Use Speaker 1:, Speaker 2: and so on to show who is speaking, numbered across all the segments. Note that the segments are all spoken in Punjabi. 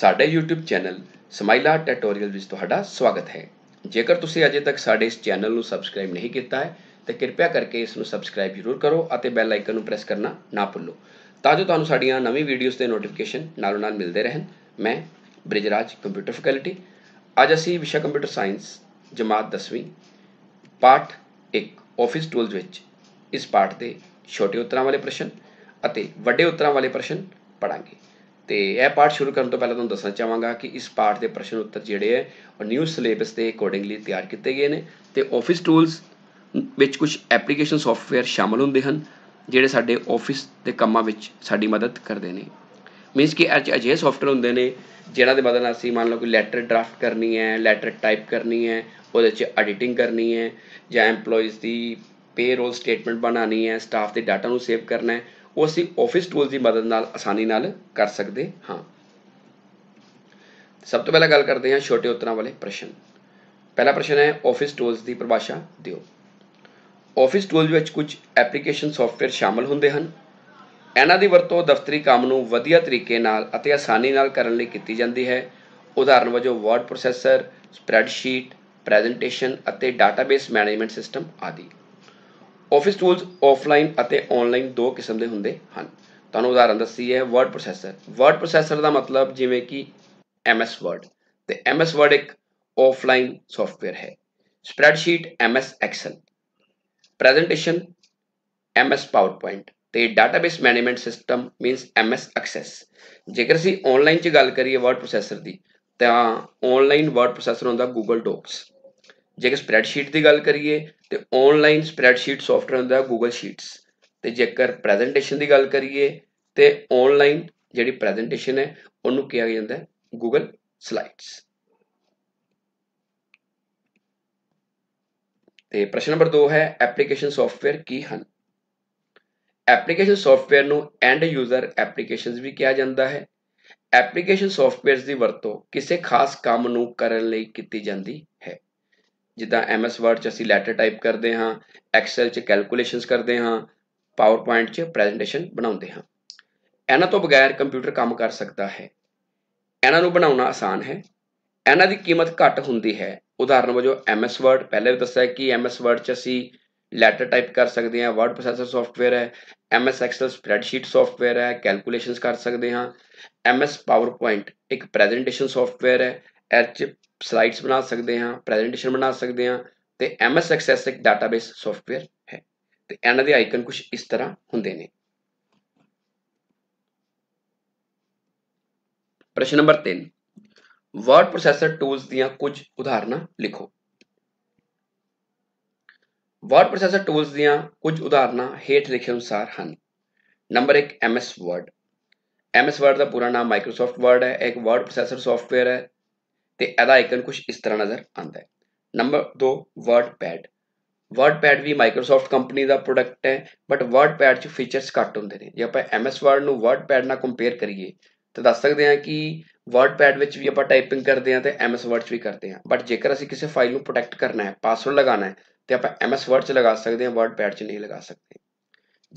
Speaker 1: ਸਾਡੇ YouTube ਚੈਨਲ ਸਮਾਈਲਾ ਟਿਊਟੋਰੀਅਲ ਵਿੱਚ ਤੁਹਾਡਾ ਸਵਾਗਤ ਹੈ ਜੇਕਰ ਤੁਸੀਂ ਅਜੇ ਤੱਕ ਸਾਡੇ ਇਸ ਚੈਨਲ ਨੂੰ ਸਬਸਕ੍ਰਾਈਬ ਨਹੀਂ ਕੀਤਾ ਹੈ ਤਾਂ ਕਿਰਪਾ ਕਰਕੇ ਇਸ ਨੂੰ ਸਬਸਕ੍ਰਾਈਬ ਜ਼ਰੂਰ ਕਰੋ ਅਤੇ ਬੈਲ ਆਈਕਨ ਨੂੰ ਪ੍ਰੈਸ ਕਰਨਾ ਨਾ ਭੁੱਲੋ ਤਾਂ ਜੋ ਤੁਹਾਨੂੰ ਸਾਡੀਆਂ ਨਵੀਂ ਵੀਡੀਓਜ਼ ਦੇ ਨੋਟੀਫਿਕੇਸ਼ਨ ਨਾਲੋਂ ਨਾਲ ਮਿਲਦੇ ਰਹਿਣ ਮੈਂ ਬ੍ਰਿਜਰਾਜ ਕੰਪਿਊਟਰ ਫੈਕਲਟੀ ਅੱਜ ਅਸੀਂ ਵਿਸ਼ਾ ਕੰਪਿਊਟਰ ਸਾਇੰਸ ਜਮਾਤ 10ਵੀਂ ਪਾਠ 1 ਆਫਿਸ ਟੂਲਸ ਵਿੱਚ ਇਸ ਪਾਠ ਦੇ ਛੋਟੇ ਉੱਤਰਾਂ ਵਾਲੇ ਪ੍ਰਸ਼ਨ ਅਤੇ ਵੱਡੇ ਉੱਤਰਾਂ ਵਾਲੇ ਪ੍ਰਸ਼ਨ ਪੜਾਂਗੇ ਤੇ ਇਹ ਪਾਠ ਸ਼ੁਰੂ ਕਰਨ ਤੋਂ ਪਹਿਲਾਂ ਤੁਹਾਨੂੰ ਦੱਸਣਾ ਚਾਹਾਂਗਾ ਕਿ ਇਸ ਪਾਠ ਦੇ ਪ੍ਰਸ਼ਨ ਉੱਤਰ ਜਿਹੜੇ ਹੈ ਉਹ ਨਿਊ ਸਿਲੇਬਸ ਦੇ ਅਕੋਰਡਿੰਗਲੀ ਤਿਆਰ ਕੀਤੇ ਗਏ ਨੇ ਤੇ ਆਫਿਸ ਟੂਲਸ ਵਿੱਚ ਕੁਝ ਐਪਲੀਕੇਸ਼ਨ ਸੌਫਟਵੇਅਰ ਸ਼ਾਮਲ ਹੁੰਦੇ ਹਨ ਜਿਹੜੇ ਸਾਡੇ ਆਫਿਸ ਦੇ ਕੰਮਾਂ ਵਿੱਚ ਸਾਡੀ ਮਦਦ ਕਰਦੇ ਨੇ ਮੀਨਸ ਕਿ ਅਜਿਹੇ ਸੌਫਟਵੇਅਰ ਹੁੰਦੇ ਨੇ ਜਿਹੜਾ ਦੇ ਬਦਲ ਅਸੀਂ ਮੰਨ ਲਓ ਕੋਈ ਲੈਟਰ ਡਰਾਫਟ ਕਰਨੀ ਹੈ ਲੈਟਰ ਟਾਈਪ ਕਰਨੀ ਹੈ ਉਹਦੇ 'ਚ ਐਡੀਟਿੰਗ ਕਰਨੀ ਹੈ ਜਾਂ EMPLOYEES ਦੀ ਪੇ ਰੋਲ ਸਟੇਟਮੈਂਟ ਬਣਾਣੀ ਹੈ ਸਟਾਫ ਦੇ ਡਾਟਾ ਨੂੰ ਸੇਵ ਕਰਨਾ ਹੈ ਉਹ ਅਸੀਂ ਆਫਿਸ ਟੂਲਸ ਦੀ ਮਦਦ ਨਾਲ ਆਸਾਨੀ ਨਾਲ ਕਰ ਸਕਦੇ ਹਾਂ ਸਭ ਤੋਂ ਪਹਿਲਾਂ ਗੱਲ ਕਰਦੇ ਹਾਂ ਛੋਟੇ ਉੱਤਰਾਂ ਵਾਲੇ ਪ੍ਰਸ਼ਨ ਪਹਿਲਾ ਪ੍ਰਸ਼ਨ ਹੈ ਆਫਿਸ ਟੂਲਸ ਦੀ ਪਰਿਭਾਸ਼ਾ ਦਿਓ ਆਫਿਸ ਟੂਲਸ ਵਿੱਚ ਕੁਝ ਐਪਲੀਕੇਸ਼ਨ ਸੌਫਟਵੇਅਰ ਸ਼ਾਮਲ ਹੁੰਦੇ ਹਨ ਇਹਨਾਂ ਦੀ ਵਰਤੋਂ ਦਫ਼ਤਰੀ ਕੰਮ ਨੂੰ ਵਧੀਆ ਤਰੀਕੇ ਨਾਲ ਅਤੇ ਆਸਾਨੀ ਨਾਲ ਕਰਨ ਲਈ ਕੀਤੀ ਜਾਂਦੀ ਹੈ ਉਦਾਹਰਨ ਵਜੋਂ ਵਰਡ ਪ੍ਰੋਸੈਸਰ ਸਪਰੈਡਸ਼ੀਟ ਪ੍ਰੈਜੈਂਟੇਸ਼ਨ ਅਤੇ ਡਾਟਾਬੇਸ ਮੈਨੇਜਮੈਂਟ ਸਿਸਟਮ ਆਦਿ ਆਫਿਸ ਟੂਲਸ ਆਫਲਾਈਨ ਅਤੇ ਆਨਲਾਈਨ ਦੋ ਕਿਸਮ ਦੇ ਹੁੰਦੇ ਹਨ ਤੁਹਾਨੂੰ ਉਦਾਹਰਨ ਦੱਸੀ ਹੈ ਵਰਡ ਪ੍ਰੋਸੈਸਰ ਵਰਡ ਪ੍ਰੋਸੈਸਰ ਦਾ ਮਤਲਬ ਜਿਵੇਂ ਕਿ MS Word ਤੇ MS Word ਇੱਕ ਆਫਲਾਈਨ ਸੌਫਟਵੇਅਰ ਹੈ spreadsheet MS Excel presentation MS PowerPoint ਤੇ database management system means MS Access ਜੇਕਰ ਅਸੀਂ ਆਨਲਾਈਨ 'ਚ ਗੱਲ ਕਰੀਏ ਵਰਡ ਪ੍ਰੋਸੈਸਰ ਦੀ ਤਾਂ ਆਨਲਾਈਨ ਵਰਡ ਪ੍ਰੋਸੈਸਰ ਹੁੰਦਾ Google Docs ਜੇਕਰ ਸਪਰੈਡਸ਼ੀਟ ਦੀ ਗੱਲ ਕਰੀਏ ਤੇ ਆਨਲਾਈਨ ਸਪਰੈਡਸ਼ੀਟ ਸੌਫਟਵੇਅਰ ਹੁੰਦਾ Google Sheets ਤੇ ਜੇਕਰ ਪ੍ਰੈਜੈਂਟੇਸ਼ਨ ਦੀ ਗੱਲ ਕਰੀਏ ਤੇ ਆਨਲਾਈਨ ਜਿਹੜੀ ਪ੍ਰੈਜੈਂਟੇਸ਼ਨ ਹੈ ਉਹਨੂੰ ਕਿਹਾ ਜਾਂਦਾ Google Slides ਤੇ ਪ੍ਰਸ਼ਨ ਨੰਬਰ 2 ਹੈ ਐਪਲੀਕੇਸ਼ਨ ਸੌਫਟਵੇਅਰ ਕੀ ਹਨ ਐਪਲੀਕੇਸ਼ਨ ਸੌਫਟਵੇਅਰ ਨੂੰ ਐਂਡ ਯੂਜ਼ਰ ਐਪਲੀਕੇਸ਼ਨਸ ਵੀ ਕਿਹਾ ਜਾਂਦਾ ਹੈ ਐਪਲੀਕੇਸ਼ਨ ਸੌਫਟਵੇਅਰਸ ਦੀ ਵਰਤੋਂ ਕਿਸੇ ਖਾਸ ਕੰਮ ਨੂੰ ਕਰਨ ਲਈ ਕੀਤੀ ਜਾਂਦੀ ਹੈ ਜਿੱਦਾਂ ਐਮਐਸ ਵਰਡ 'ਚ ਅਸੀਂ ਲੈਟਰ ਟਾਈਪ ਕਰਦੇ ਹਾਂ ਐਕਸਲ 'ਚ ਕੈਲਕੂਲੇਸ਼ਨਸ ਕਰਦੇ ਹਾਂ ਪਾਵਰਪੁਆਇੰਟ 'ਚ ਪ੍ਰੈਜੈਂਟੇਸ਼ਨ ਬਣਾਉਂਦੇ ਹਾਂ ਇਹਨਾਂ ਤੋਂ ਬਗੈਰ ਕੰਪਿਊਟਰ ਕੰਮ ਕਰ ਸਕਦਾ ਹੈ ਇਹਨਾਂ ਨੂੰ ਬਣਾਉਣਾ ਆਸਾਨ ਹੈ ਇਹਨਾਂ ਦੀ ਕੀਮਤ ਘੱਟ ਹੁੰਦੀ ਹੈ ਉਦਾਹਰਨ ਵਜੋਂ ਐਮਐਸ ਵਰਡ ਪਹਿਲੇ ਵੀ ਦੱਸਿਆ ਕਿ ਐਮਐਸ ਵਰਡ 'ਚ ਅਸੀਂ ਲੈਟਰ ਟਾਈਪ ਕਰ ਸਕਦੇ ਹਾਂ ਵਰਡ ਪ੍ਰੋਸੈਸਰ ਸੌਫਟਵੇਅਰ ਹੈ ਐਮਐਸ ਐਕਸਲ ਸਪਰੈਡਸ਼ੀਟ ਸੌਫਟਵੇਅਰ ਹੈ ਕੈਲਕੂਲੇਸ਼ਨਸ ਕਰ ਸਕਦੇ ਹਾਂ ਐਮਐਸ ਪਾਵਰਪੁਆਇੰਟ ਇੱਕ ਪ੍ਰੈਜੈਂਟੇਸ਼ਨ ਸੌਫਟਵੇਅਰ ਹੈ ਐਚ ਸਲਾਈਡਸ ਬਣਾ ਸਕਦੇ ਹਾਂ ਪ੍ਰੈਜੈਂਟੇਸ਼ਨ ਬਣਾ ਸਕਦੇ ਹਾਂ ਤੇ ਐਮਐਸ ਐਕਸੈਸ ਇੱਕ ਡਾਟਾਬੇਸ ਸੌਫਟਵੇਅਰ ਹੈ ਤੇ ਇਹਨਾਂ ਦੇ ਆਈਕਨ ਕੁਝ ਇਸ ਤਰ੍ਹਾਂ ਹੁੰਦੇ ਨੇ ਪ੍ਰਸ਼ਨ ਨੰਬਰ 3 ਵਰਡ ਪ੍ਰੋਸੈਸਰ ਟੂਲਸ ਦੀਆਂ ਕੁਝ ਉਦਾਹਰਨਾਂ ਲਿਖੋ ਵਰਡ ਪ੍ਰੋਸੈਸਰ ਟੂਲਸ ਦੀਆਂ ਕੁਝ ਉਦਾਹਰਨਾਂ ਹੇਠ ਲਿਖੇ ਅਨੁਸਾਰ ਹਨ number 1 MS Word MS Word ਦਾ ਪੂਰਾ ਨਾਮ ਮਾਈਕਰੋਸਾਫਟ ਵਰਡ ਹੈ ਇੱਕ ਵਰਡ ਪ੍ਰੋਸੈਸਰ ਸੌਫਟਵੇਅਰ ਹੈ ਤੇ ਇਹਦਾ ਆਈਕਨ ਕੁਝ ਇਸ ਤਰ੍ਹਾਂ ਨਜ਼ਰ ਆਉਂਦਾ ਹੈ number 2 WordPad WordPad ਵੀ ਮਾਈਕਰੋਸਾਫਟ ਕੰਪਨੀ ਦਾ ਪ੍ਰੋਡਕਟ ਹੈ ਬਟ ਵਰਡ ਪੈਡ 'ਚ ਫੀਚਰਸ ਘੱਟ ਹੁੰਦੇ ਨੇ ਜੇ ਆਪਾਂ ਐਮਐਸ ਵਰਡ ਨੂੰ ਵਰਡ ਪੈਡ ਨਾਲ ਕੰਪੇਅਰ ਕਰੀਏ ਤਾਂ ਦੱਸ ਸਕਦੇ ਹਾਂ ਕਿ ਵਰਡ ਪੈਡ ਵਿੱਚ ਵੀ ਆਪਾਂ ਟਾਈਪਿੰਗ ਕਰਦੇ ਹਾਂ ਤੇ ਐਮਐਸ ਵਰਡ 'ਚ ਵੀ ਕਰਦੇ ਹਾਂ ਬਟ ਜੇਕਰ ਅਸੀਂ ਕਿਸੇ ਫਾਈਲ ਨੂੰ ਪ੍ਰੋਟੈਕਟ ਕਰਨਾ ਹੈ ਪਾਸਵਰਡ ਲਗਾਉਣਾ ਹੈ ਤੇ ਆਪਾਂ ਐਮਐਸ ਵਰਡ 'ਚ ਲਗਾ ਸਕਦੇ ਹਾਂ ਪੈਡ 'ਚ ਨਹੀਂ ਲਗਾ ਸਕਦੇ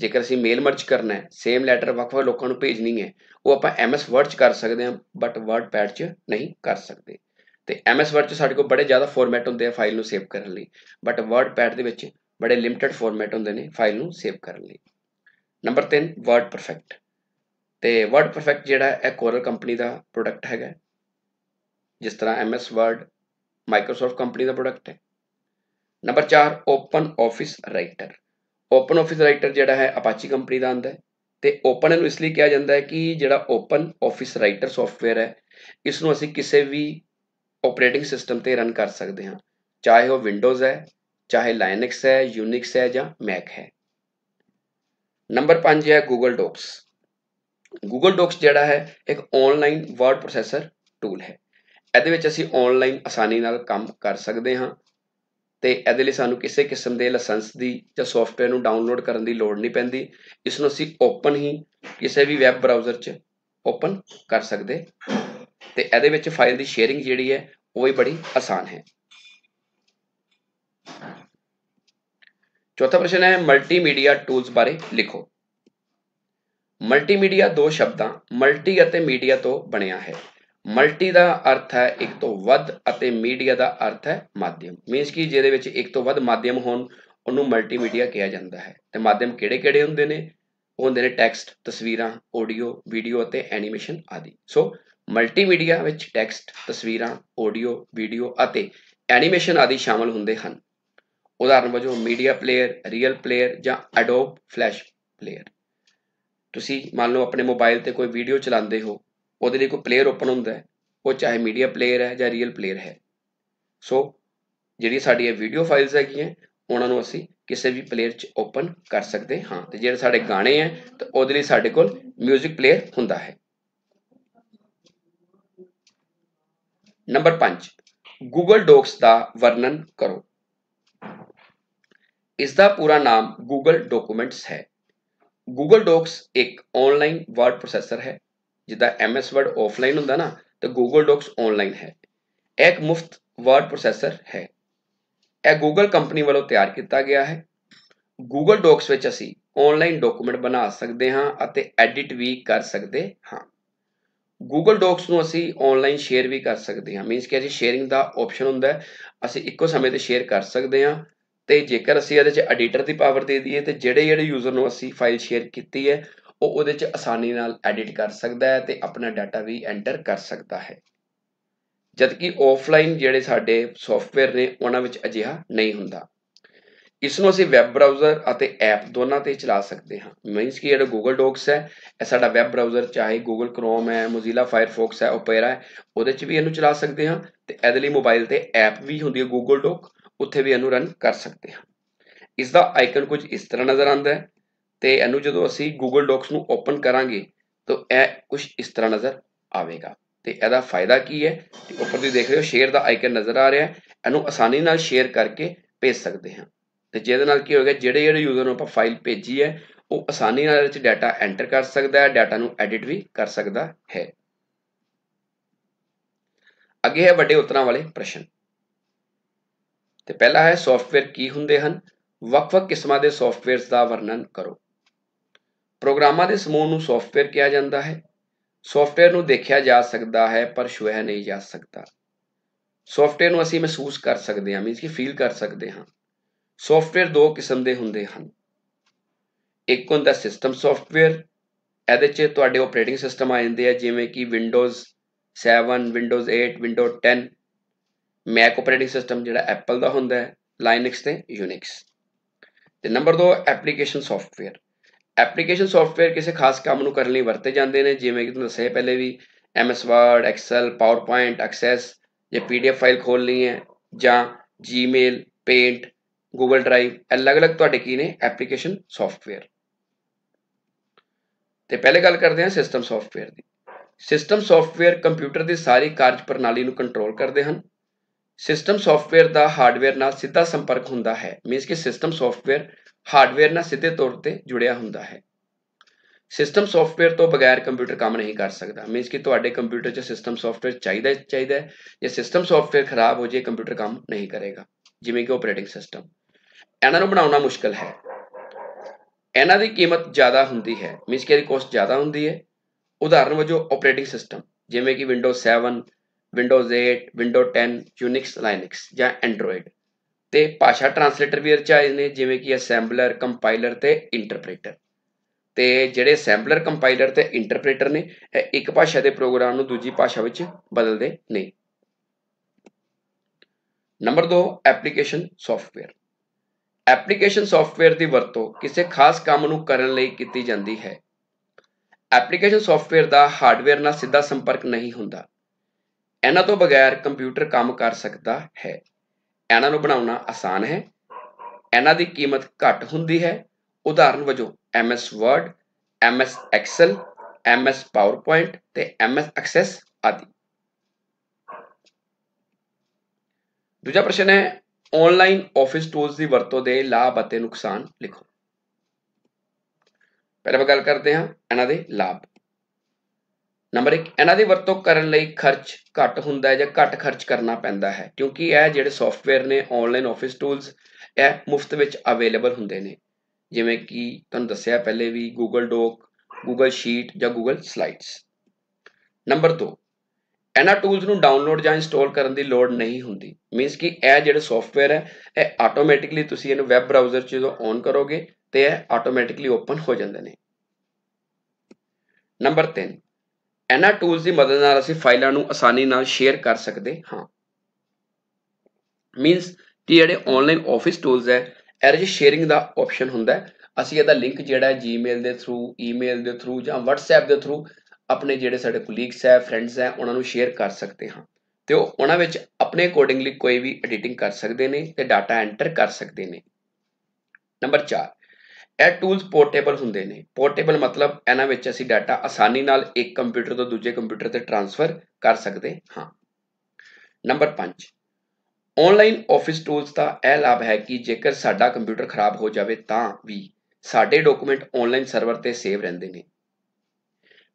Speaker 1: ਜੇਕਰ ਅਸੀਂ ਮੇਲ ਮਰਜ ਕਰਨਾ ਹੈ ਸੇਮ ਲੈਟਰ ਵੱਖ-ਵੱਖ ਲੋਕਾਂ ਨੂੰ ਭੇਜਣੀ ਹੈ ਉਹ ਆਪਾਂ ਐਮਐਸ ਵਰਡ 'ਚ ਕਰ ਸਕਦੇ ਹਾਂ ਬਟ ਵਰਡ ਪੈਡ 'ਚ ਨਹੀਂ ਕਰ ਸਕਦੇ ਤੇ MS Word 'ਚ ਸਾਡੇ ਕੋਲ ਬੜੇ ਜ਼ਿਆਦਾ ਫਾਰਮੈਟ ਹੁੰਦੇ ਆ ਫਾਈਲ ਨੂੰ ਸੇਵ ਕਰਨ ਲਈ ਬਟ ਪੈਡ ਦੇ ਵਿੱਚ ਬੜੇ ਲਿਮਟਿਡ ਫਾਰਮੈਟ ਹੁੰਦੇ ਨੇ ਫਾਈਲ ਨੂੰ ਸੇਵ ਕਰਨ ਲਈ ਨੰਬਰ 3 ਵਰਡ ਪਰਫੈਕਟ ਤੇ ਵਰਡ ਪਰਫੈਕਟ ਜਿਹੜਾ ਹੈ ਕੋਰਲ ਕੰਪਨੀ ਦਾ ਪ੍ਰੋਡਕਟ ਹੈਗਾ ਜਿਸ ਤਰ੍ਹਾਂ MS Word ਮਾਈਕਰੋਸਾਫਟ ਕੰਪਨੀ ਦਾ ਪ੍ਰੋਡਕਟ ਹੈ number 4 OpenOffice Writer OpenOffice Writer ਜਿਹੜਾ ਹੈ ਅਪਾਚੀ ਕੰਪਨੀ ਦਾ ਹੁੰਦਾ ਹੈ ਤੇ ਓਪਨ ਇਹਨੂੰ ਇਸ ਲਈ ਕਿਹਾ ਜਾਂਦਾ ਹੈ ਕਿ ਜਿਹੜਾ ਓਪਨ ਆਫਿਸ ਰਾਈਟਰ ਸੌਫਟਵੇਅਰ ਹੈ ਇਸ ਨੂੰ ਅਸੀਂ ਕਿਸੇ ਵੀ ਆਪਰੇਟਿੰਗ ਸਿਸਟਮ ਤੇ ਰਨ ਕਰ ਸਕਦੇ ਹਾਂ ਚਾਹੇ ਉਹ ਵਿੰਡੋਜ਼ ਹੈ ਚਾਹੇ ਲਾਇਨਕਸ ਹੈ ਯੂਨਿਕਸ ਹੈ ਜਾਂ ਮੈਕ ਹੈ ਨੰਬਰ 5 ਹੈ ਗੂਗਲ ਡੋਕਸ ਗੂਗਲ ਡੋਕਸ ਜਿਹੜਾ ਹੈ ਇੱਕ ਆਨਲਾਈਨ ਵਰਡ ਪ੍ਰੋਸੈਸਰ ਟੂਲ ਹੈ ਇਹਦੇ ਵਿੱਚ ਅਸੀਂ ਆਨਲਾਈਨ ਆਸਾਨੀ ਨਾਲ ਕੰਮ ਕਰ ਸਕਦੇ ਹਾਂ ਤੇ ਇਹਦੇ ਲਈ ਸਾਨੂੰ ਕਿਸੇ ਕਿਸਮ ਦੇ ਲਾਇਸੈਂਸ ਦੀ ਜਾਂ ਸੌਫਟਵੇਅਰ ਨੂੰ ਡਾਊਨਲੋਡ ਕਰਨ ਦੀ ਲੋੜ ਨਹੀਂ ਪੈਂਦੀ ਇਸ ਨੂੰ ਅਸੀਂ ਓਪਨ ਹੀ ਕਿਸੇ ਵੀ ਵੈਬ ਬ੍ਰਾਊਜ਼ਰ 'ਚ ਓਪਨ ਕਰ ਸਕਦੇ ਤੇ ਇਹਦੇ ਵਿੱਚ ਫਾਈਲ ਦੀ ਸ਼ੇਅਰਿੰਗ ਜਿਹੜੀ ਹੈ ਉਹ ਵੀ ਬੜੀ ਆਸਾਨ ਹੈ ਚੌਥਾ ਪ੍ਰਸ਼ਨ ਹੈ ਮਲਟੀਮੀਡੀਆ ਟੂਲਸ ਬਾਰੇ ਲਿਖੋ ਮਲਟੀਮੀਡੀਆ ਦੋ ਸ਼ਬਦਾਂ ਮਲਟੀ ਅਤੇ ਮੀਡੀਆ ਤੋਂ ਬਣਿਆ ਹੈ ਮਲਟੀ ਦਾ ਅਰਥ ਹੈ ਇੱਕ ਤੋਂ ਵੱਧ ਅਤੇ ਮੀਡੀਆ ਦਾ ਅਰਥ ਹੈ ਮਾਧਿਅਮ ਮੀਨਸ ਕਿ ਜਿਹਦੇ ਵਿੱਚ ਇੱਕ ਤੋਂ ਵੱਧ ਮਾਧਿਅਮ ਹੋਣ ਉਹਨੂੰ ਮਲਟੀਮੀਡੀਆ ਕਿਹਾ ਜਾਂਦਾ ਹੈ ਤੇ ਮਾਧਿਅਮ ਕਿਹੜੇ-ਕਿਹੜੇ ਹੁੰਦੇ ਨੇ ਹੁੰਦੇ ਨੇ ਟੈਕਸਟ ਤਸਵੀਰਾਂ ਆਡੀਓ ਵੀਡੀਓ ਅਤੇ ਐਨੀਮੇਸ਼ਨ ਆਦਿ ਸੋ ਮਲਟੀਮੀਡੀਆ ਵਿੱਚ ਟੈਕਸਟ, ਤਸਵੀਰਾਂ, ਆਡੀਓ, ਵੀਡੀਓ ਅਤੇ ਐਨੀਮੇਸ਼ਨ ਆਦਿ ਸ਼ਾਮਲ ਹੁੰਦੇ ਹਨ। ਉਦਾਹਰਨ ਵਜੋਂ ਮੀਡੀਆ ਪਲੇਅਰ, ਰੀਅਲ ਪਲੇਅਰ ਜਾਂ ਐਡੋਬ ਫਲੈਸ਼ ਪਲੇਅਰ। ਤੁਸੀਂ ਮੰਨ ਲਓ ਆਪਣੇ ਮੋਬਾਈਲ ਤੇ ਕੋਈ ਵੀਡੀਓ ਚਲਾਉਂਦੇ ਹੋ ਉਹਦੇ ਲਈ ਕੋਈ ਪਲੇਅਰ ਓਪਨ ਹੁੰਦਾ ਹੈ ਉਹ ਚਾਹੇ ਮੀਡੀਆ ਪਲੇਅਰ ਹੈ ਜਾਂ ਰੀਅਲ ਪਲੇਅਰ ਹੈ ਸੋ ਜਿਹੜੀ ਸਾਡੀ ਇਹ ਵੀਡੀਓ ਫਾਈਲਸ ਹੈਗੀਆਂ ਉਹਨਾਂ ਨੂੰ ਅਸੀਂ ਕਿਸੇ ਵੀ ਪਲੇਅਰ 'ਚ ਓਪਨ ਕਰ ਸਕਦੇ ਹਾਂ ਤੇ ਜਿਹੜੇ ਸਾਡੇ ਗਾਣੇ ਹੈ ਤਾਂ ਉਹਦੇ ਲਈ ਸਾਡੇ ਕੋਲ 뮤직 ਪਲੇਅਰ ਹੁੰਦਾ ਹੈ ਨੰਬਰ 5 ਗੂਗਲ ਡੋਕਸ ਦਾ ਵਰਣਨ ਕਰੋ ਇਸ ਦਾ ਪੂਰਾ ਨਾਮ ਗੂਗਲ ਡਾਕੂਮੈਂਟਸ ਹੈ ਗੂਗਲ ਡੋਕਸ ਇੱਕ ਆਨਲਾਈਨ ਵਰਡ ਪ੍ਰੋਸੈਸਰ ਹੈ ਜਿੱਦਾਂ ਐਮਐਸ ਵਰਡ ਆਫਲਾਈਨ ਹੁੰਦਾ ਨਾ ਤੇ ਗੂਗਲ ਡੋਕਸ ਆਨਲਾਈਨ ਹੈ ਇੱਕ ਮੁਫਤ ਵਰਡ ਪ੍ਰੋਸੈਸਰ ਹੈ ਇਹ ਗੂਗਲ ਕੰਪਨੀ ਵੱਲੋਂ ਤਿਆਰ ਕੀਤਾ ਗਿਆ ਹੈ ਗੂਗਲ ਡੋਕਸ ਵਿੱਚ ਅਸੀਂ ਆਨਲਾਈਨ ਡਾਕੂਮੈਂਟ ਬਣਾ ਸਕਦੇ ਹਾਂ ਅਤੇ ਐਡਿਟ ਵੀ ਕਰ ਸਕਦੇ ਹਾਂ Google Docs ਨੂੰ ਅਸੀਂ ਆਨਲਾਈਨ ਸ਼ੇਅਰ ਵੀ ਕਰ ਸਕਦੇ ਹਾਂ ਮੀਨਸ ਕਿ ਅਸੀਂ ਸ਼ੇਅਰਿੰਗ ਦਾ ਆਪਸ਼ਨ ਹੁੰਦਾ ਅਸੀਂ ਇੱਕੋ ਸਮੇਂ ਤੇ ਸ਼ੇਅਰ ਕਰ ਸਕਦੇ ਹਾਂ ਤੇ ਜੇਕਰ ਅਸੀਂ ਇਹਦੇ 'ਚ ਐਡੀਟਰ ਦੀ ਪਾਵਰ ਦੇ ਦਈਏ ਤੇ ਜਿਹੜੇ ਜਿਹੜੇ ਯੂਜ਼ਰ ਨੂੰ ਅਸੀਂ ਫਾਈਲ ਸ਼ੇਅਰ ਕੀਤੀ ਹੈ ਉਹ ਉਹਦੇ 'ਚ ਆਸਾਨੀ ਨਾਲ ਐਡਿਟ ਕਰ ਸਕਦਾ ਹੈ ਤੇ ਆਪਣਾ ਡਾਟਾ ਵੀ ਐਂਟਰ ਕਰ ਸਕਦਾ ਹੈ ਜਦਕਿ ਆਫਲਾਈਨ ਜਿਹੜੇ ਸਾਡੇ ਸੌਫਟਵੇਅਰ ਨੇ ਉਹਨਾਂ ਵਿੱਚ ਅਜਿਹਾ ਨਹੀਂ ਹੁੰਦਾ ਇਸ ਨੂੰ ਅਸੀਂ ਵੈਬ ਬ੍ਰਾਊਜ਼ਰ ਅਤੇ ਐਪ ਦੋਨਾਂ ਤੇ ਚਲਾ ਸਕਦੇ ਹਾਂ ਮੀਨਸ ਕਿ ਜਿਹੜਾ Google Docs ਹੈ ਇਹ ਸਾਡਾ ਵੈਬ ਬ੍ਰਾਊਜ਼ਰ ਚਾਹੇ Google Chrome ਹੈ Mozilla Firefox ਹੈ Opera ਹੈ ਉਹਦੇ 'ਚ ਵੀ ਇਹਨੂੰ ਚਲਾ ਸਕਦੇ ਹਾਂ ਤੇ ਇਹਦੇ ਲਈ ਮੋਬਾਈਲ ਤੇ ਐਪ ਵੀ ਹੁੰਦੀ ਹੈ Google Doc ਉੱਥੇ ਵੀ ਇਹਨੂੰ ਰਨ ਕਰ ਸਕਦੇ ਹਾਂ ਇਸ ਦਾ ਆਈਕਨ ਕੁਝ ਇਸ ਤਰ੍ਹਾਂ ਨਜ਼ਰ ਆਉਂਦਾ ਹੈ ਤੇ ਇਹਨੂੰ ਜਦੋਂ ਅਸੀਂ Google Docs ਨੂੰ ਓਪਨ ਕਰਾਂਗੇ ਤਾਂ ਇਹ ਕੁਝ ਇਸ ਤਰ੍ਹਾਂ ਨਜ਼ਰ ਆਵੇਗਾ ਤੇ ਇਹਦਾ ਫਾਇਦਾ ਕੀ ਹੈ ਉੱਪਰ ਤੁਸੀਂ ਦੇਖ ਰਹੇ ਹੋ ਸ਼ੇਅਰ ਦਾ ਆਈਕਨ ਨਜ਼ਰ ਆ ਰਿਹਾ ਹੈ ਇਹਨੂੰ ਆਸਾਨੀ ਨਾਲ ਸ਼ੇਅਰ ਕਰਕੇ ਭੇਜ ਸਕਦੇ ਹਾਂ ਤੇ ਜਿਹਦੇ ਨਾਲ ਕੀ ਹੋਏਗਾ ਜਿਹੜੇ ਜਿਹੜੇ ਯੂਜ਼ਰ ਨੂੰ ਆਪਾਂ ਫਾਈਲ ਭੇਜੀ ਹੈ ਉਹ ਆਸਾਨੀ ਨਾਲ ਇਹਦੇ ਵਿੱਚ ਡਾਟਾ ਐਂਟਰ ਕਰ ਸਕਦਾ ਹੈ ਡਾਟਾ ਨੂੰ ਐਡਿਟ ਵੀ ਕਰ ਸਕਦਾ ਹੈ ਅੱਗੇ ਹੈ ਵੱਡੇ ਉਤਰਾਂ ਵਾਲੇ ਪ੍ਰਸ਼ਨ ਤੇ ਪਹਿਲਾ ਹੈ ਸੌਫਟਵੇਅਰ ਕੀ ਹੁੰਦੇ ਹਨ ਵੱਖ-ਵੱਖ ਕਿਸਮਾਂ ਦੇ ਸੌਫਟਵੇਅਰਸ ਦਾ ਵਰਣਨ ਕਰੋ ਪ੍ਰੋਗਰਾਮਾਂ ਦੇ ਸਮੂਹ ਨੂੰ ਸੌਫਟਵੇਅਰ ਕਿਹਾ ਜਾਂਦਾ ਹੈ ਸੌਫਟਵੇਅਰ ਨੂੰ ਦੇਖਿਆ ਜਾ ਸਕਦਾ ਹੈ ਪਰ ਛੁਹਿਆ ਨਹੀਂ ਜਾ ਸਕਦਾ ਸੌਫਟਵੇਅਰ ਨੂੰ ਅਸੀਂ ਮਹਿਸੂਸ ਕਰ ਸਕਦੇ ਹਾਂ ਮੀਨਸ ਕਿ ਫੀਲ ਕਰ ਸਕਦੇ ਹਾਂ ਸੌਫਟਵੇਅਰ ਦੋ ਕਿਸਮ ਦੇ ਹੁੰਦੇ ਹਨ ਇੱਕ ਹੁੰਦਾ ਸਿਸਟਮ ਸੌਫਟਵੇਅਰ ਇਹਦੇ 'ਚ ਤੁਹਾਡੇ ਆਪਰੇਟਿੰਗ ਸਿਸਟਮ ਆ ਜਾਂਦੇ ਆ ਜਿਵੇਂ ਕਿ Windows 7 Windows 8 window 10 Mac operating system ਜਿਹੜਾ ਐਪਲ ਦਾ ਹੁੰਦਾ ਹੈ ਲਾਈਨਕਸ ਤੇ ਯੂਨਿਕਸ ਤੇ number 2 application software application software ਕਿਸੇ ਖਾਸ ਕੰਮ ਨੂੰ ਕਰਨ ਲਈ ਵਰਤੇ ਜਾਂਦੇ ਨੇ ਜਿਵੇਂ ਕਿ ਤੁਹਾਨੂੰ ਦੱਸਿਆ ਪਹਿਲੇ ਵੀ MS Word Excel PowerPoint Access ਜਾਂ ਪੀਡੀਐਫ ਫਾਈਲ ਖੋਲਣੀ ਹੈ ਜਾਂ ਜੀਮੇਲ ਪੇਂਟ ਗੂਗਲ ਡਰਾਈਵ ਅਲੱਗ-ਅਲੱਗ ਤੁਹਾਡੇ ਕੀ ਨੇ ਐਪਲੀਕੇਸ਼ਨ ਸੌਫਟਵੇਅਰ ਤੇ ਪਹਿਲੇ ਗੱਲ ਕਰਦੇ ਹਾਂ ਸਿਸਟਮ ਸੌਫਟਵੇਅਰ ਦੀ ਸਿਸਟਮ ਸੌਫਟਵੇਅਰ ਕੰਪਿਊਟਰ ਦੀ ਸਾਰੀ ਕਾਰਜ ਪ੍ਰਣਾਲੀ ਨੂੰ ਕੰਟਰੋਲ ਕਰਦੇ ਹਨ ਸਿਸਟਮ ਸੌਫਟਵੇਅਰ ਦਾ ਹਾਰਡਵੇਅਰ ਨਾਲ ਸਿੱਧਾ ਸੰਪਰਕ ਹੁੰਦਾ ਹੈ ਮੀਨਸ ਕਿ ਸਿਸਟਮ ਸੌਫਟਵੇਅਰ ਹਾਰਡਵੇਅਰ ਨਾਲ ਸਿੱਧੇ ਤੌਰ ਤੇ ਜੁੜਿਆ ਹੁੰਦਾ ਹੈ ਸਿਸਟਮ ਸੌਫਟਵੇਅਰ ਤੋਂ ਬਿਨਾਂ ਕੰਪਿਊਟਰ ਕੰਮ ਨਹੀਂ ਕਰ ਸਕਦਾ ਮੀਨਸ ਕਿ ਤੁਹਾਡੇ ਕੰਪਿਊਟਰ 'ਚ ਸਿਸਟਮ ਸੌਫਟਵੇਅਰ ਚਾਹੀਦਾ ਚਾਹੀਦਾ ਹੈ ਜੇ ਸਿਸਟਮ ਸੌਫਟਵੇਅਰ ਖਰਾਬ ਹੋ ਜੇ ਕੰਪਿਊਟਰ ਕੰਮ ਨਹੀਂ ਕਰੇਗਾ ਜਿਵੇਂ ਕਿ ਆਪਰੇਟਿੰਗ ਸਿਸਟਮ ਇਹਨਾਂ ਨੂੰ ਬਣਾਉਣਾ ਮੁਸ਼ਕਲ ਹੈ ਇਹਨਾਂ ਦੀ ਕੀਮਤ ਜ਼ਿਆਦਾ ਹੁੰਦੀ ਹੈ ਮੀਨਸ ਕਿ ਇਹਦੀ ਕੋਸਟ ਜ਼ਿਆਦਾ ਹੁੰਦੀ ਹੈ ਉਦਾਹਰਨ ਵਜੋਂ ਆਪਰੇਟਿੰਗ ਸਿਸਟਮ ਜਿਵੇਂ ਕਿ Windows 7 Windows 8 window 10 Unix Linux ਜਾਂ ਐਂਡਰੋਇਡ ਤੇ ਭਾਸ਼ਾ ਟਰਾਂਸਲੇਟਰ ਵੀ ਰਚਾਏ ਨੇ ਜਿਵੇਂ ਕਿ ਅਸੈਂਬਲਰ ਕੰਪਾਈਲਰ ਤੇ ਇੰਟਰਪ੍ਰੀਟਰ ਤੇ ਜਿਹੜੇ ਅਸੈਂਬਲਰ ਕੰਪਾਈਲਰ ਤੇ ਇੰਟਰਪ੍ਰੀਟਰ ਨੇ ਇੱਕ ਭਾਸ਼ਾ ਦੇ ਪ੍ਰੋਗਰਾਮ ਨੂੰ ਦੂਜੀ ਭਾਸ਼ਾ ਵਿੱਚ ਬਦਲਦੇ ਨੇ number 2 application software application software ਦੀ ਵਰਤੋਂ ਕਿਸੇ ਖਾਸ ਕੰਮ ਨੂੰ ਕਰਨ ਲਈ ਕੀਤੀ ਜਾਂਦੀ ਹੈ ਐਪਲੀਕੇਸ਼ਨ ਸੌਫਟਵੇਅਰ ਦਾ ਹਾਰਡਵੇਅਰ ਨਾਲ ਸਿੱਧਾ ਸੰਪਰਕ ਨਹੀਂ ਹੁੰਦਾ ਇਹਨਾਂ ਤੋਂ ਬਗੈਰ ਕੰਪਿਊਟਰ ਕੰਮ ਕਰ ਸਕਦਾ ਹੈ ਇਹਨਾਂ ਨੂੰ ਬਣਾਉਣਾ ਆਸਾਨ ਹੈ ਇਹਨਾਂ ਦੀ ਕੀਮਤ ਘੱਟ ਹੁੰਦੀ ਹੈ ਉਦਾਹਰਨ ਵਜੋਂ MS Word, MS Excel, MS PowerPoint ਤੇ MS Access ਆਦਿ ਦੂਜਾ ਪ੍ਰਸ਼ਨ ਹੈ ਆਨਲਾਈਨ ਆਫਿਸ ਟੂਲਸ ਦੀ ਵਰਤੋਂ ਦੇ ਲਾਭ ਅਤੇ ਨੁਕਸਾਨ ਲਿਖੋ ਪਹਿਲਾਂ ਆਪਾਂ ਗੱਲ ਕਰਦੇ ਹਾਂ ਇਹਨਾਂ ਦੇ ਲਾਭ ਨੰਬਰ 1 ਇਹਨਾਂ ਦੀ ਵਰਤੋਂ ਕਰਨ ਲਈ ਖਰਚ ਘੱਟ ਹੁੰਦਾ ਹੈ ਜਾਂ ਘੱਟ ਖਰਚ ਕਰਨਾ ਪੈਂਦਾ ਹੈ ਕਿਉਂਕਿ ਇਹ ਜਿਹੜੇ ਸੌਫਟਵੇਅਰ ਨੇ ਆਨਲਾਈਨ ਆਫਿਸ ਟੂਲਸ ਇਹ ਮੁਫਤ ਵਿੱਚ ਅਵੇਲੇਬਲ ਹੁੰਦੇ ਨੇ ਜਿਵੇਂ ਕਿ ਤੁਹਾਨੂੰ ਦੱਸਿਆ ਪਹਿਲੇ ਵੀ Google ਡੋਕ Google ਸ਼ੀਟ ਜਾਂ Google ਸਲਾਈਡਸ ਨੰਬਰ 2 ਇਹਨਾਂ ਟੂਲਸ ਨੂੰ ਡਾਊਨਲੋਡ ਜਾਂ ਇੰਸਟਾਲ ਕਰਨ ਦੀ ਲੋੜ ਨਹੀਂ ਹੁੰਦੀ ਮੀਨਸ ਕਿ ਇਹ ਜਿਹੜਾ ਸੌਫਟਵੇਅਰ ਹੈ ਇਹ ਆਟੋਮੈਟਿਕਲੀ ਤੁਸੀਂ ਇਹਨੂੰ ਵੈਬ ਬ੍ਰਾਊਜ਼ਰ 'ਚ ਜਦੋਂ ਔਨ ਕਰੋਗੇ ਤੇ ਇਹ ਆਟੋਮੈਟਿਕਲੀ ਓਪਨ ਹੋ ਜਾਂਦੇ ਨੇ ਨੰਬਰ 3 ਇਹਨਾਂ ਟੂਲਸ ਦੀ ਮਦਦ ਨਾਲ ਅਸੀਂ ਫਾਈਲਾਂ ਨੂੰ ਆਸਾਨੀ ਨਾਲ ਸ਼ੇਅਰ ਕਰ ਸਕਦੇ ਹਾਂ ਮੀਨਸ ਕਿ ਜਿਹੜੇ ਆਨਲਾਈਨ ਆਫਿਸ ਟੂਲਸ ਹੈ ਇਹਦੇ ਸ਼ੇਅਰਿੰਗ ਦਾ ਆਪਸ਼ਨ ਹੁੰਦਾ ਹੈ ਅਸੀਂ ਇਹਦਾ ਲਿੰਕ ਜਿਹੜਾ ਹੈ ਜੀਮੇਲ ਦੇ ਥਰੂ ਈਮੇਲ ਦੇ ਥਰੂ ਜਾਂ ਵਟਸਐਪ ਦੇ ਥਰੂ ਆਪਣੇ ਜਿਹੜੇ ਸਾਡੇ ਕੋਲੀਗਸ ਹੈ ਫਰੈਂਡਸ ਹੈ ਉਹਨਾਂ ਨੂੰ ਸ਼ੇਅਰ ਕਰ ਸਕਦੇ ਹਾਂ ਤੇ ਉਹ ਉਹਨਾਂ ਵਿੱਚ ਆਪਣੇ ਅਕੋਰਡਿੰਗਲੀ ਕੋਈ ਵੀ ਐਡੀਟਿੰਗ ਕਰ ਸਕਦੇ ਨੇ ਤੇ ਡਾਟਾ ਐਂਟਰ ਕਰ ਸਕਦੇ ਨੇ ਨੰਬਰ 4 ਇਹ ਟੂਲਸ ਪੋਰਟੇਬਲ ਹੁੰਦੇ ਨੇ ਪੋਰਟੇਬਲ ਮਤਲਬ ਇਹਨਾਂ ਵਿੱਚ ਅਸੀਂ ਡਾਟਾ ਆਸਾਨੀ ਨਾਲ ਇੱਕ ਕੰਪਿਊਟਰ ਤੋਂ ਦੂਜੇ ਕੰਪਿਊਟਰ ਤੇ ਟ੍ਰਾਂਸਫਰ ਕਰ ਸਕਦੇ ਹਾਂ ਨੰਬਰ 5 ਆਨਲਾਈਨ ਆਫਿਸ ਟੂਲਸ ਦਾ ਇਹ ਲਾਭ ਹੈ ਕਿ ਜੇਕਰ ਸਾਡਾ ਕੰਪਿਊਟਰ ਖਰਾਬ ਹੋ ਜਾਵੇ ਤਾਂ ਵੀ ਸਾਡੇ ਡਾਕੂਮੈਂਟ ਆਨਲਾਈਨ ਸਰਵਰ ਤੇ ਸੇਵ ਰਹਿੰਦੇ ਨੇ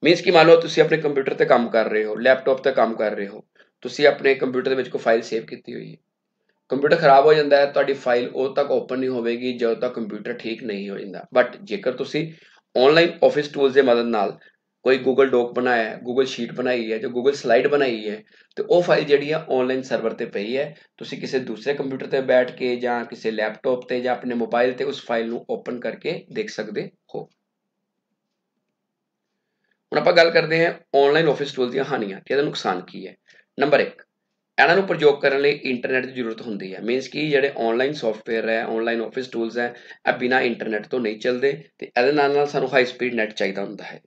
Speaker 1: ਮੀਨਸ ਕਿ ਮੰਨ ਲਓ ਤੁਸੀਂ ਆਪਣੇ ਕੰਪਿਊਟਰ ਤੇ ਕੰਮ ਕਰ ਰਹੇ ਹੋ ਲੈਪਟਾਪ ਤੇ ਕੰਮ ਕਰ ਰਹੇ ਹੋ ਤੁਸੀਂ ਆਪਣੇ ਕੰਪਿਊਟਰ ਦੇ ਵਿੱਚ ਕੋਈ ਫਾਈਲ ਸੇਵ ਕੀਤੀ ਹੋਈ ਹੈ ਕੰਪਿਊਟਰ ਖਰਾਬ ਹੋ ਜਾਂਦਾ ਹੈ ਤੁਹਾਡੀ ਫਾਈਲ ਉਦੋਂ ਤੱਕ ਓਪਨ ਨਹੀਂ ਹੋਵੇਗੀ ਜਦੋਂ ਤੱਕ ਕੰਪਿਊਟਰ ਠੀਕ ਨਹੀਂ ਹੋ ਜਾਂਦਾ ਬਟ ਜੇਕਰ ਤੁਸੀਂ ਆਨਲਾਈਨ ਆਫਿਸ ਟੂਲਸ ਦੇ ਮਦਦ ਨਾਲ ਕੋਈ ਗੂਗਲ ਡੋਕ ਬਣਾਇਆ ਹੈ ਗੂਗਲ ਸ਼ੀਟ ਬਣਾਈ ਹੈ ਜਾਂ ਗੂਗਲ ਸਲਾਈਡ ਬਣਾਈ ਹੈ ਤੇ ਉਹ ਫਾਈਲ ਜਿਹੜੀ ਹੈ ਆਨਲਾਈਨ ਸਰਵਰ ਤੇ ਪਈ ਹੈ ਤੁਸੀਂ ਕਿਸੇ ਦੂਸਰੇ ਕੰਪਿਊਟਰ ਤੇ ਬੈਠ ਕੇ ਜਾਂ ਕਿਸੇ ਲੈਪਟਾਪ ਤੇ ਜਾਂ ਆਪਣੇ ਮੋਬਾਈਲ ਤੇ ਉਸ ਫਾਈਲ ਨੂੰ ਓਪਨ ਕਰਕੇ ਦੇਖ ਸਕਦੇ ਹੋ ਹੁਣ ਆਪਾਂ ਗੱਲ ਕਰਦੇ ਹਾਂ ਆਨਲਾਈਨ ਆਫਿਸ ਟੂਲ ਦੀਆਂ ਹਾਨੀਆਂ ਤੇ ਇਹਦਾ ਨੁਕਸਾਨ ਕੀ ਹੈ ਨੰਬਰ 1 ਇਹਨਾਂ ਨੂੰ ਪ੍ਰਯੋਗ ਕਰਨ ਲਈ ਇੰਟਰਨੈਟ ਦੀ ਜ਼ਰੂਰਤ ਹੁੰਦੀ ਹੈ ਮੀਨਸ ਕਿ ਜਿਹੜੇ ਆਨਲਾਈਨ ਸੌਫਟਵੇਅਰ ਹੈ ਆਨਲਾਈਨ ਆਫਿਸ ਟੂਲਸ ਹੈ ਇਹ ਬਿਨਾ ਇੰਟਰਨੈਟ ਤੋਂ ਨਹੀਂ ਚੱਲਦੇ ਤੇ ਇਹਦੇ ਨਾਲ ਨਾਲ ਸਾਨੂੰ ਹਾਈ ਸਪੀਡ ਨੈਟ ਚਾਹੀਦਾ ਹੁੰਦਾ ਹੈ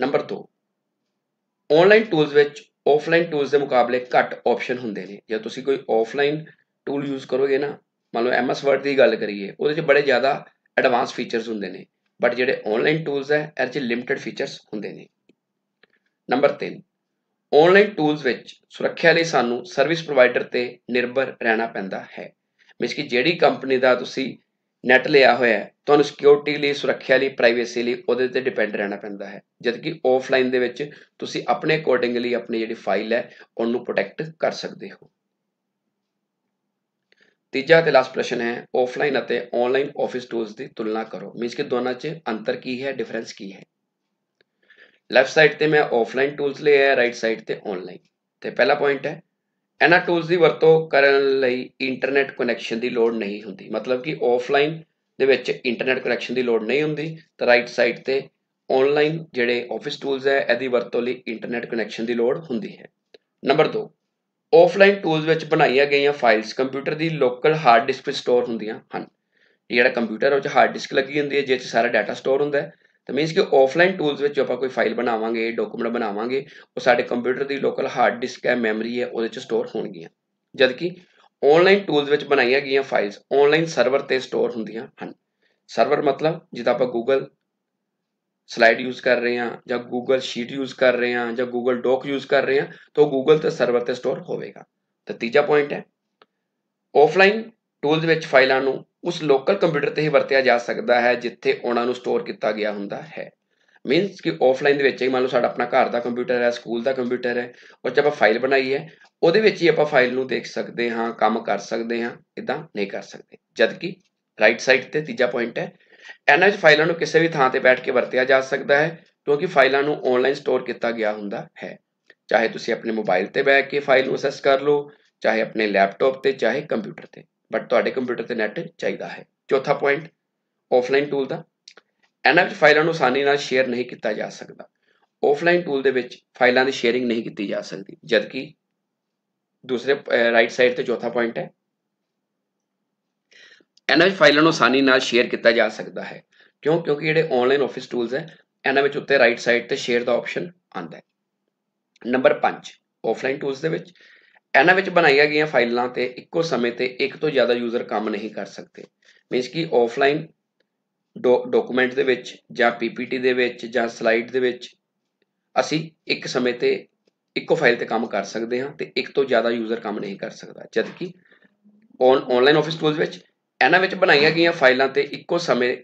Speaker 1: ਨੰਬਰ 2 ਆਨਲਾਈਨ ਟੂਲਸ ਵਿੱਚ ਆਫਲਾਈਨ ਟੂਲਸ ਦੇ ਮੁਕਾਬਲੇ ਘੱਟ ਆਪਸ਼ਨ ਹੁੰਦੇ ਨੇ ਜੇ ਤੁਸੀਂ ਕੋਈ ਆਫਲਾਈਨ ਟੂਲ ਯੂਜ਼ ਕਰੋਗੇ ਨਾ ਮੰਨ ਲਓ ਐਮਐਸ ਵਰਡ ਦੀ ਗੱਲ ਕਰੀਏ ਉਹਦੇ ਵਿੱਚ ਬੜੇ ਜ਼ਿਆਦਾ ਐਡਵਾਂਸ ਫੀਚਰਸ ਹੁੰਦੇ ਨੇ ਬਟ ਜਿਹੜੇ ਆਨਲਾਈਨ ਟੂਲਸ ਹੈ ਇਹ ਚ ਲਿਮਟਿਡ ਫੀਚਰਸ ਹੁੰਦੇ ਨੇ ਨੰਬਰ 3 ਆਨਲਾਈਨ ਟੂਲਸ ਵਿੱਚ ਸੁਰੱਖਿਆ ਲਈ ਸਾਨੂੰ ਸਰਵਿਸ ਪ੍ਰੋਵਾਈਡਰ ਤੇ ਨਿਰਭਰ ਰਹਿਣਾ ਪੈਂਦਾ ਹੈ ਮੀਨਸ ਕਿ ਜਿਹੜੀ ਕੰਪਨੀ ਦਾ ਤੁਸੀਂ ਨੈਟ ਲਿਆ ਹੋਇਆ ਹੈ ਤੁਹਾਨੂੰ ਸਿਕਿਉਰਿਟੀ ਲਈ ਸੁਰੱਖਿਆ ਲਈ ਪ੍ਰਾਈਵੇਸੀ ਲਈ ਉਹਦੇ ਤੇ ਡਿਪੈਂਡ ਰਹਿਣਾ ਪੈਂਦਾ ਹੈ ਜਦ ਕਿ ਆਫਲਾਈਨ ਦੇ ਵਿੱਚ ਤੁਸੀਂ ਆਪਣੇ ਅਕੋਰਡਿੰਗਲੀ ਆਪਣੀ ਜਿਹੜੀ ਫਾਈਲ ਹੈ ਉਹਨੂੰ ਪ੍ਰੋਟੈਕਟ ਕਰ ਸਕਦੇ ਹੋ ਤੀਜਾ ਤੇ ਲਾਸਟ ਪ੍ਰਸ਼ਨ ਹੈ ਆਫਲਾਈਨ ਅਤੇ ਆਨਲਾਈਨ ਆਫਿਸ ਟੂਲਸ ਦੀ ਤੁਲਨਾ ਕਰੋ ਮੀਨਸ ਕਿ ਦੋਨਾਂ 'ਚ ਅੰਤਰ ਕੀ ਹੈ ਡਿਫਰੈਂਸ ਕੀ ਹੈ ਲੈਫਟ ਸਾਈਡ ਤੇ ਮੈਂ ਆਫਲਾਈਨ ਟੂਲਸ ਲਏ ਆ ਰਾਈਟ ਸਾਈਡ ਤੇ ਆਨਲਾਈਨ ਤੇ ਪਹਿਲਾ ਪੁਆਇੰਟ ਹੈ ਇਹਨਾਂ ਟੂਲਸ ਦੀ ਵਰਤੋਂ ਕਰਨ ਲਈ ਇੰਟਰਨੈਟ ਕਨੈਕਸ਼ਨ ਦੀ ਲੋੜ ਨਹੀਂ ਹੁੰਦੀ ਮਤਲਬ ਕਿ ਆਫਲਾਈਨ ਦੇ ਵਿੱਚ ਇੰਟਰਨੈਟ ਕਨੈਕਸ਼ਨ ਦੀ ਲੋੜ ਨਹੀਂ ਹੁੰਦੀ ਤਾਂ ਰਾਈਟ ਸਾਈਡ ਤੇ ਆਨਲਾਈਨ ਜਿਹੜੇ ਆਫਿਸ ਟੂਲਸ ਹੈ ਇਹਦੀ ਵਰਤੋਂ ਲਈ ਇੰਟਰਨੈਟ ਕਨੈਕਸ਼ਨ ਦੀ ਲੋੜ ਹੁੰਦੀ ਹੈ ਨੰਬਰ 2 ਆਫਲਾਈਨ ਟੂਲਸ ਵਿੱਚ ਬਣਾਈਆਂ ਗਈਆਂ ਫਾਈਲਸ ਕੰਪਿਊਟਰ ਦੀ ਲੋਕਲ ਹਾਰਡ ਡਿਸਕ ਵਿੱਚ ਸਟੋਰ ਹੁੰਦੀਆਂ ਹਨ ਜਿਹੜਾ ਕੰਪਿਊਟਰ ਉਹ ਚ ਹਾਰਡ ਡਿਸਕ ਲੱਗੀ ਹੁੰਦੀ ਹੈ ਜਿਸ 'ਚ ਸਾਰਾ ਡਾਟਾ ਸਟੋਰ ਹੁੰਦਾ ਹੈ ਤਾਂ ਮੀਨਸ ਕਿ ਆਫਲਾਈਨ ਟੂਲਸ ਵਿੱਚ ਆਪਾਂ ਕੋਈ ਫਾਈਲ ਬਣਾਵਾਂਗੇ ਡਾਕੂਮੈਂਟ ਬਣਾਵਾਂਗੇ ਉਹ ਸਾਡੇ ਕੰਪਿਊਟਰ ਦੀ ਲੋਕਲ ਹਾਰਡ ਡਿਸਕ ਹੈ ਮੈਮਰੀ ਹੈ ਉਹਦੇ 'ਚ ਸਟੋਰ ਹੋਣਗੀਆਂ ਜਦਕਿ ਆਨਲਾਈਨ ਟੂਲਸ ਵਿੱਚ ਬਣਾਈਆਂ ਗਈਆਂ ਫਾਈਲਸ ਆਨਲਾਈਨ ਸਰਵਰ ਤੇ ਸਟੋਰ ਹੁੰਦੀਆਂ ਹਨ ਸਰਵਰ ਮਤਲਬ ਜਿੱਦਾਂ ਆਪਾਂ ਗੂਗਲ ਸਲਾਈਡ ਯੂਜ਼ ਕਰ ਰਹੇ ਹਾਂ ਜਾਂ ਗੂਗਲ ਸ਼ੀਟ ਯੂਜ਼ ਕਰ ਰਹੇ ਹਾਂ ਜਾਂ ਗੂਗਲ ਡਾਕ ਯੂਜ਼ ਕਰ ਰਹੇ ਹਾਂ ਤਾਂ ਗੂਗਲ ਤੇ ਸਰਵਰ ਤੇ ਸਟੋਰ ਹੋਵੇਗਾ ਤਾਂ ਤੀਜਾ ਪੁਆਇੰਟ ਹੈ ਆਫਲਾਈਨ ਟੂਲਸ ਵਿੱਚ ਫਾਈਲਾਂ ਨੂੰ ਉਸ ਲੋਕਲ ਕੰਪਿਊਟਰ ਤੇ ਹੀ ਵਰਤਿਆ ਜਾ ਸਕਦਾ ਹੈ ਜਿੱਥੇ ਉਹਨਾਂ ਨੂੰ ਸਟੋਰ ਕੀਤਾ ਗਿਆ ਹੁੰਦਾ ਹੈ ਮੀਨਸ ਕਿ ਆਫਲਾਈਨ ਦੇ ਵਿੱਚ ਹੀ ਮੰਨ ਲਓ ਸਾਡਾ ਆਪਣਾ ਘਰ ਦਾ ਕੰਪਿਊਟਰ ਹੈ ਸਕੂਲ ਦਾ ਕੰਪਿਊਟਰ ਹੈ ਉਹ ਚ ਆਪਾਂ ਫਾਈਲ ਬਣਾਈ ਹੈ ਉਹਦੇ ਵਿੱਚ ਹੀ ਆਪਾਂ ਫਾਈਲ ਨੂੰ ਦੇਖ ਸਕਦੇ ਹਾਂ ਕੰਮ ਕਰ ਸਕਦੇ ਹਾਂ ਇਦਾਂ ਨਹੀਂ ਕਰ ਸਕਦੇ ਜਦਕਿ ਰਾਈਟ ਸਾਈਡ ਤੇ ਤੀਜਾ ਪੁਆਇੰਟ ਹੈ ਐਨਐਚ ਫਾਈਲਾਂ ਨੂੰ ਕਿਸੇ ਵੀ ਥਾਂ ਤੇ ਬੈਠ ਕੇ ਵਰਤਿਆ ਜਾ ਸਕਦਾ ਹੈ ਕਿਉਂਕਿ ਫਾਈਲਾਂ ਨੂੰ ਆਨਲਾਈਨ ਸਟੋਰ ਕੀਤਾ ਗਿਆ ਹੁੰਦਾ ਹੈ ਚਾਹੇ ਤੁਸੀਂ ਆਪਣੇ ਮੋਬਾਈਲ ਤੇ ਬੈਠ ਕੇ ਫਾਈਲ ਨੂੰ ਅਸੈਸ ਕਰ ਲਓ ਚਾਹੇ ਆਪਣੇ ਲੈਪਟਾਪ ਤੇ ਚਾਹੇ ਕੰਪਿਊਟਰ ਤੇ ਬਟ ਤੁਹਾਡੇ ਕੰਪਿਊਟਰ ਤੇ ਨੈਟ ਚਾਹੀਦਾ ਹੈ ਚੌਥਾ ਪੁਆਇੰਟ ਆਫਲਾਈਨ ਟੂਲ ਦਾ ਐਨਐਚ ਫਾਈਲਾਂ ਨੂੰ ਆਸਾਨੀ ਨਾਲ ਸ਼ੇਅਰ ਨਹੀਂ ਕੀਤਾ ਜਾ ਸਕਦਾ ਆਫਲਾਈਨ ਟੂਲ ਦੇ ਵਿੱਚ ਫਾਈਲਾਂ ਦੀ ਸ਼ੇਅਰਿੰਗ ਨਹੀਂ ਕੀਤੀ ਜਾ ਸਕਦੀ ਜਦਕਿ ਦੂਸਰੇ ਰਾਈਟ ਸਾਈਡ ਤੇ ਚੌਥਾ ਪੁਆਇੰਟ ਹੈ ਇਹਨਾਂ ਵਿੱਚ ਫਾਈਲਾਂ ਨੂੰ ਆਸਾਨੀ ਨਾਲ ਸ਼ੇਅਰ ਕੀਤਾ ਜਾ ਸਕਦਾ ਹੈ ਕਿਉਂ ਕਿਉਂਕਿ ਜਿਹੜੇ ਆਨਲਾਈਨ ਆਫਿਸ ਟੂਲਸ ਹੈ ਇਹਨਾਂ ਵਿੱਚ ਉੱਤੇ ਰਾਈਟ ਸਾਈਡ ਤੇ ਸ਼ੇਅਰ ਦਾ ਆਪਸ਼ਨ ਆਉਂਦਾ ਹੈ ਨੰਬਰ 5 ਆਫਲਾਈਨ ਟੂਲਸ ਦੇ ਵਿੱਚ ਇਹਨਾਂ ਵਿੱਚ ਬਣਾਈਆਂ ਗਈਆਂ ਫਾਈਲਾਂ ਤੇ ਇੱਕੋ ਸਮੇਂ ਤੇ ਇੱਕ ਤੋਂ ਜ਼ਿਆਦਾ ਯੂਜ਼ਰ ਕੰਮ ਨਹੀਂ ਕਰ ਸਕਦੇ ਮੀਨਸ ਕਿ ਆਫਲਾਈਨ ਡਾਕੂਮੈਂਟ ਦੇ ਵਿੱਚ ਜਾਂ ਪੀਪੀਟੀ ਦੇ ਵਿੱਚ ਜਾਂ ਸਲਾਈਡ ਦੇ ਵਿੱਚ ਅਸੀਂ ਇੱਕ ਸਮੇਂ ਤੇ ਇੱਕੋ ਫਾਈਲ ਤੇ ਕੰਮ ਕਰ ਸਕਦੇ ਹਾਂ ਤੇ ਇੱਕ ਤੋਂ ਜ਼ਿਆਦਾ ਯੂਜ਼ਰ ਕੰਮ ਨਹੀਂ ਕਰ ਸਕਦਾ ਜਦਕਿ ਔਨ ਆਨਲਾਈਨ ਆਫਿਸ ਟੂਲਸ ਵਿੱਚ ਇਹਨਾਂ ਵਿੱਚ ਬਣਾਈਆਂ ਗਈਆਂ ਫਾਈਲਾਂ ਤੇ ਇੱਕੋ ਸਮੇਂ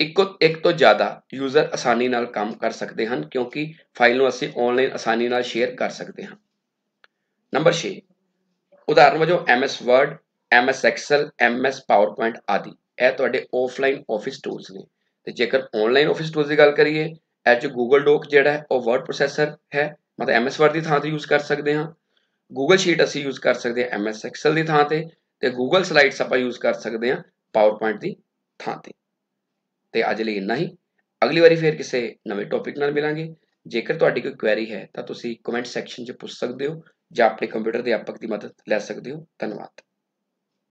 Speaker 1: ਇੱਕੋ ਇੱਕ ਤੋਂ ਜ਼ਿਆਦਾ ਯੂਜ਼ਰ ਆਸਾਨੀ ਨਾਲ ਕੰਮ ਕਰ ਸਕਦੇ ਹਨ ਕਿਉਂਕਿ ਫਾਈਲ ਨੂੰ ਅਸੀਂ ਆਨਲਾਈਨ ਆਸਾਨੀ ਨਾਲ ਸ਼ੇਅਰ ਕਰ ਸਕਦੇ ਹਾਂ ਨੰਬਰ 6 ਉਦਾਹਰਨ ਵਜੋਂ MS Word, MS Excel, MS PowerPoint ਆਦਿ ਇਹ ਤੁਹਾਡੇ ਆਫਲਾਈਨ ਆਫਿਸ ਟੂਲਸ ਨੇ ਤੇ ਜੇਕਰ ਆਨਲਾਈਨ ਆਫਿਸ ਟੂਲਸ ਦੀ ਗੱਲ ਕਰੀਏ ਇਹ ਚ Google Doc ਜਿਹੜਾ ਹੈ ਉਹ ਵਰਡ ਪ੍ਰੋਸੈਸਰ ਹੈ ਮਤਲਬ MS Word ਦੀ ਥਾਂ ਤੇ ਯੂਜ਼ ਕਰ ਸਕਦੇ ਹਾਂ Google ਸ਼ੀਟ ਅਸੀਂ ਯੂਜ਼ ਕਰ ਸਕਦੇ ਹਾਂ MS Excel ਦੀ ਥਾਂ ਤੇ ਤੇ Google ਸਲਾਈਡਸ ਆਪਾਂ ਯੂਜ਼ ਕਰ ਸਕਦੇ ਹਾਂ ਪਾਵਰਪੁਆਇੰਟ ਦੀ ਥਾਂ ਤੇ ਤੇ ਅੱਜ ਲਈ ਇੰਨਾ ਹੀ ਅਗਲੀ ਵਾਰੀ ਫੇਰ ਕਿਸੇ ਨਵੇਂ ਟੌਪਿਕ ਨਾਲ ਮਿਲਾਂਗੇ ਜੇਕਰ ਤੁਹਾਡੀ ਕੋਈ ਕੁਐਰੀ ਹੈ ਤਾਂ ਤੁਸੀਂ ਕਮੈਂਟ ਸੈਕਸ਼ਨ 'ਚ ਪੁੱਛ ਸਕਦੇ ਹੋ ਜਾਂ ਆਪਣੇ ਕੰਪਿਊਟਰ ਦੇ ਅਧਿਆਪਕ ਦੀ ਮਦਦ ਲੈ ਸਕਦੇ ਹੋ ਧੰਨਵਾਦ